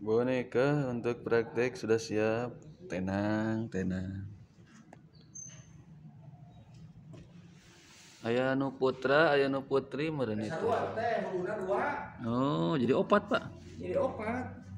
Boneka untuk praktek sudah siap. Tenang, tenang. Ayah nu putra, ayah nu putri merenit. Oh, jadi opat, Pak. Jadi opat.